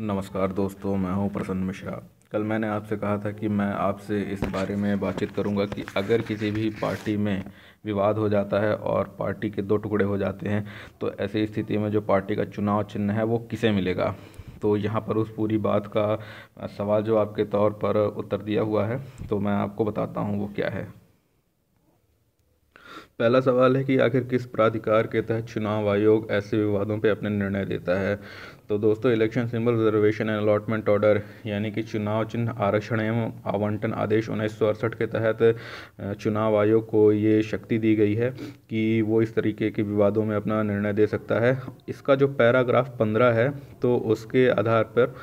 नमस्कार दोस्तों मैं हूं प्रसन्न मिश्रा कल मैंने आपसे कहा था कि मैं आपसे इस बारे में बातचीत करूंगा कि अगर किसी भी पार्टी में विवाद हो जाता है और पार्टी के दो टुकड़े हो जाते हैं तो ऐसी स्थिति में जो पार्टी का चुनाव चिन्ह है वो किसे मिलेगा तो यहाँ पर उस पूरी बात का सवाल जो आपके तौर पर उत्तर दिया हुआ है तो मैं आपको बताता हूँ वो क्या है पहला सवाल है कि आखिर किस प्राधिकार के तहत चुनाव आयोग ऐसे विवादों पर अपने निर्णय देता है तो दोस्तों election symbol reservation and allotment order यानी कि चुनाव चिन्ह आरक्षण एवं आवंटन आदेश उन्नीस के तहत चुनाव आयोग को ये शक्ति दी गई है कि वो इस तरीके के विवादों में अपना निर्णय दे सकता है इसका जो पैराग्राफ पंद्रह है तो उसके आधार पर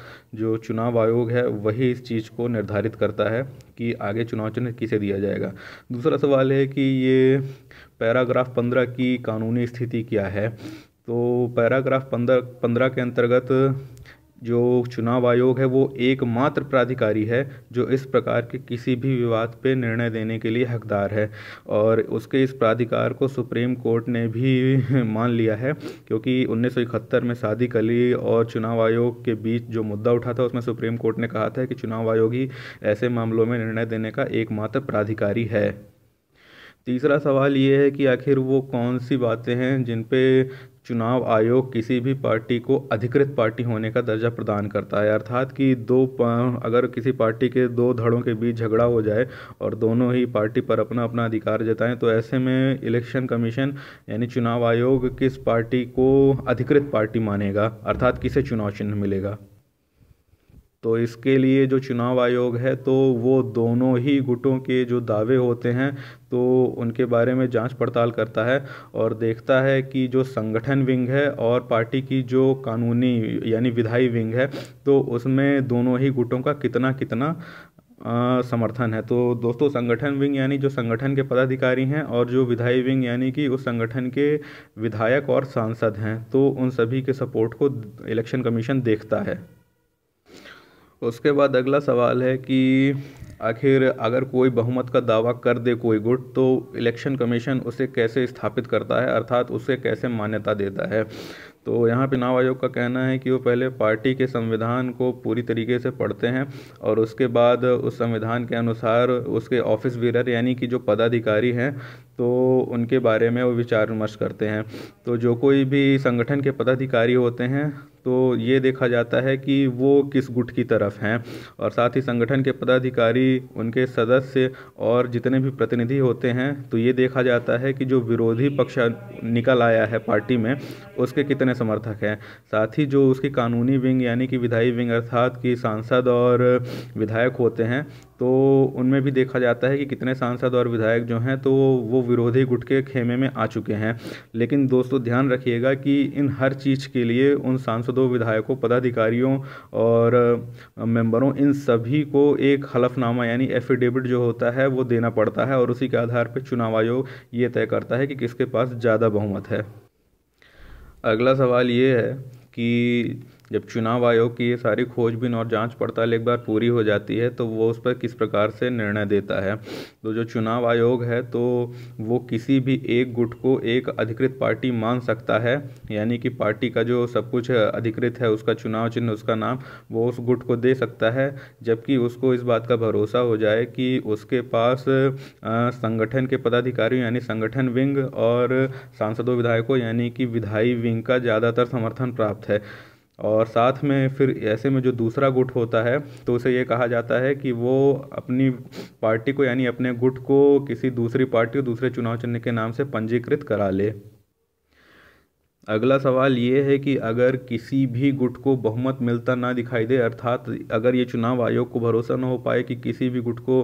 जो चुनाव आयोग है वही इस चीज़ को निर्धारित करता है कि आगे चुनाव चिन्ह किसे दिया जाएगा दूसरा सवाल है कि ये पैराग्राफ पंद्रह की कानूनी स्थिति क्या है तो पैराग्राफ पंद्रह पंद्रह के अंतर्गत जो चुनाव आयोग है वो एकमात्र प्राधिकारी है जो इस प्रकार के किसी भी विवाद पे निर्णय देने के लिए हकदार है और उसके इस प्राधिकार को सुप्रीम कोर्ट ने भी मान लिया है क्योंकि उन्नीस में शादी कली और चुनाव आयोग के बीच जो मुद्दा उठा था उसमें सुप्रीम कोर्ट ने कहा था कि चुनाव आयोग ही ऐसे मामलों में निर्णय देने का एकमात्र प्राधिकारी है तीसरा सवाल ये है कि आखिर वो कौन सी बातें हैं जिन पे चुनाव आयोग किसी भी पार्टी को अधिकृत पार्टी होने का दर्जा प्रदान करता है अर्थात कि दो अगर किसी पार्टी के दो धड़ों के बीच झगड़ा हो जाए और दोनों ही पार्टी पर अपना अपना अधिकार जताएं तो ऐसे में इलेक्शन कमीशन यानी चुनाव आयोग किस पार्टी को अधिकृत पार्टी मानेगा अर्थात किसे चुनाव चिन्ह मिलेगा तो इसके लिए जो चुनाव आयोग है तो वो दोनों ही गुटों के जो दावे होते हैं तो उनके बारे में जांच पड़ताल करता है और देखता है कि जो संगठन विंग है और पार्टी की जो कानूनी यानी विधायी विंग है तो उसमें दोनों ही गुटों का कितना कितना आ, समर्थन है तो दोस्तों संगठन विंग यानी जो संगठन के पदाधिकारी हैं और जो विधायी विंग यानी कि उस संगठन के विधायक और सांसद हैं तो उन सभी के सपोर्ट को इलेक्शन कमीशन देखता है उसके बाद अगला सवाल है कि आखिर अगर कोई बहुमत का दावा कर दे कोई गुट तो इलेक्शन कमीशन उसे कैसे स्थापित करता है अर्थात उसे कैसे मान्यता देता है तो यहाँ पे चुनाव आयोग का कहना है कि वो पहले पार्टी के संविधान को पूरी तरीके से पढ़ते हैं और उसके बाद उस संविधान के अनुसार उसके ऑफिस वीरर यानी कि जो पदाधिकारी हैं तो उनके बारे में वो विचार विमर्श करते हैं तो जो कोई भी संगठन के पदाधिकारी होते हैं तो ये देखा जाता है कि वो किस गुट की तरफ हैं और साथ ही संगठन के पदाधिकारी उनके सदस्य और जितने भी प्रतिनिधि होते हैं तो ये देखा जाता है कि जो विरोधी पक्ष निकल आया है पार्टी में उसके कितने समर्थक हैं साथ ही जो उसकी कानूनी विंग यानी कि विधायी विंग अर्थात कि सांसद और विधायक होते हैं तो उनमें भी देखा जाता है कि कितने सांसद और विधायक जो हैं तो वो विरोधी गुट के खेमे में आ चुके हैं लेकिन दोस्तों ध्यान रखिएगा कि इन हर चीज़ के लिए उन सांसदों विधायकों पदाधिकारियों और मेंबरों इन सभी को एक हलफनामा यानी एफिडेविट जो होता है वो देना पड़ता है और उसी के आधार पर चुनाव आयोग ये तय करता है कि किसके पास ज़्यादा बहुमत है अगला सवाल ये है कि जब चुनाव आयोग की ये सारी खोजबीन और जांच पड़ताल एक बार पूरी हो जाती है तो वो उस पर किस प्रकार से निर्णय देता है तो जो चुनाव आयोग है तो वो किसी भी एक गुट को एक अधिकृत पार्टी मान सकता है यानी कि पार्टी का जो सब कुछ अधिकृत है उसका चुनाव चिन्ह उसका नाम वो उस गुट को दे सकता है जबकि उसको इस बात का भरोसा हो जाए कि उसके पास संगठन के पदाधिकारियों यानी संगठन विंग और सांसदों विधायकों यानी कि विधायी विंग का ज़्यादातर समर्थन प्राप्त है और साथ में फिर ऐसे में जो दूसरा गुट होता है तो उसे ये कहा जाता है कि वो अपनी पार्टी को यानी अपने गुट को किसी दूसरी पार्टी और दूसरे चुनाव चिन्ह के नाम से पंजीकृत करा ले अगला सवाल ये है कि अगर किसी भी गुट को बहुमत मिलता ना दिखाई दे अर्थात अगर ये चुनाव आयोग को भरोसा ना हो पाए कि किसी भी गुट को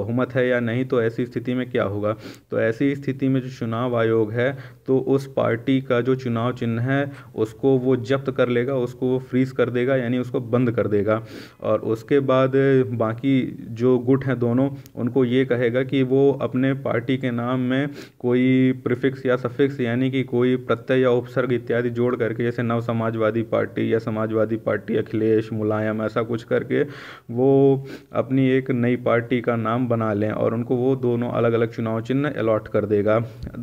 बहुमत है या नहीं तो ऐसी स्थिति में क्या होगा तो ऐसी स्थिति में जो चुनाव आयोग है तो उस पार्टी का जो चुनाव चिन्ह है उसको वो जब्त कर लेगा उसको वो फ्रीज कर देगा यानी उसको बंद कर देगा और उसके बाद बाकी जो गुट हैं दोनों उनको ये कहेगा कि वो अपने पार्टी के नाम में कोई प्रिफिक्स या सफिक्स यानी कि कोई प्रत्यय या उपसर्ग वर्ग इत्यादि जोड़ करके जैसे नव समाजवादी पार्टी या समाजवादी पार्टी अखिलेश मुलायम ऐसा कुछ करके वो अपनी एक नई पार्टी का नाम बना लें और उनको वो दोनों अलग अलग चुनाव चिन्ह अलॉट कर देगा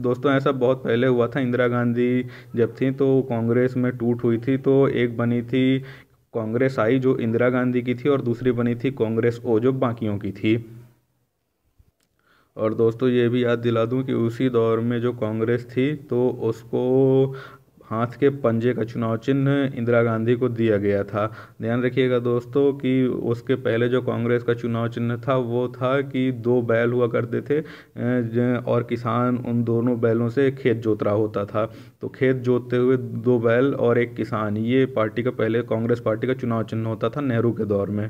दोस्तों ऐसा बहुत पहले हुआ था इंदिरा गांधी जब थी तो कांग्रेस में टूट हुई थी तो एक बनी थी कांग्रेस आई जो इंदिरा गांधी की थी और दूसरी बनी थी कांग्रेस ओ जो बाकियों की थी और दोस्तों ये भी याद दिला दूं कि उसी दौर में जो कांग्रेस थी तो उसको हाथ के पंजे का चुनाव चिन्ह इंदिरा गांधी को दिया गया था ध्यान रखिएगा दोस्तों कि उसके पहले जो कांग्रेस का चुनाव चिन्ह था वो था कि दो बैल हुआ करते थे और किसान उन दोनों बैलों से खेत जोत रहा होता था तो खेत जोतते हुए दो बैल और एक किसान ये पार्टी का पहले कांग्रेस पार्टी का चुनाव चिन्ह होता था नेहरू के दौर में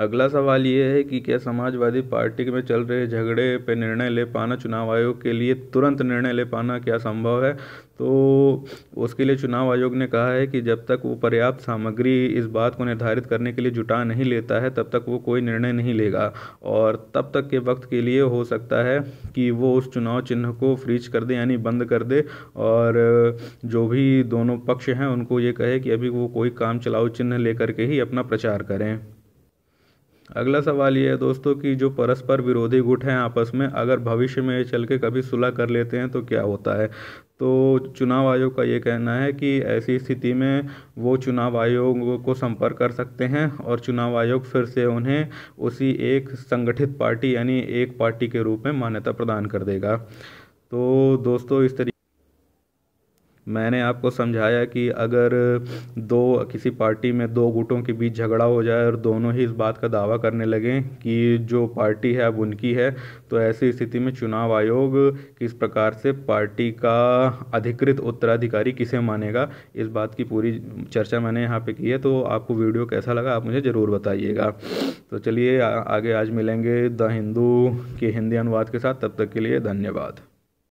अगला सवाल ये है कि क्या समाजवादी पार्टी में चल रहे झगड़े पर निर्णय ले पाना चुनाव आयोग के लिए तुरंत निर्णय ले पाना क्या संभव है तो उसके लिए चुनाव आयोग ने कहा है कि जब तक वो पर्याप्त सामग्री इस बात को निर्धारित करने के लिए जुटा नहीं लेता है तब तक वो कोई निर्णय नहीं लेगा और तब तक के वक्त के लिए हो सकता है कि वो उस चुनाव चिन्ह को फ्रीज कर दे यानी बंद कर दे और जो भी दोनों पक्ष हैं उनको ये कहे कि अभी वो कोई काम चलाओ चिन्ह लेकर के ही अपना प्रचार करें अगला सवाल ये है दोस्तों कि जो परस्पर विरोधी गुट हैं आपस में अगर भविष्य में चल के कभी सुलह कर लेते हैं तो क्या होता है तो चुनाव आयोग का ये कहना है कि ऐसी स्थिति में वो चुनाव आयोग को संपर्क कर सकते हैं और चुनाव आयोग फिर से उन्हें उसी एक संगठित पार्टी यानी एक पार्टी के रूप में मान्यता प्रदान कर देगा तो दोस्तों इस तरीके मैंने आपको समझाया कि अगर दो किसी पार्टी में दो गुटों के बीच झगड़ा हो जाए और दोनों ही इस बात का दावा करने लगें कि जो पार्टी है अब उनकी है तो ऐसी स्थिति में चुनाव आयोग किस प्रकार से पार्टी का अधिकृत उत्तराधिकारी किसे मानेगा इस बात की पूरी चर्चा मैंने यहाँ पे की है तो आपको वीडियो कैसा लगा आप मुझे ज़रूर बताइएगा तो चलिए आगे आज मिलेंगे द हिंदू के हिंदी अनुवाद के साथ तब तक के लिए धन्यवाद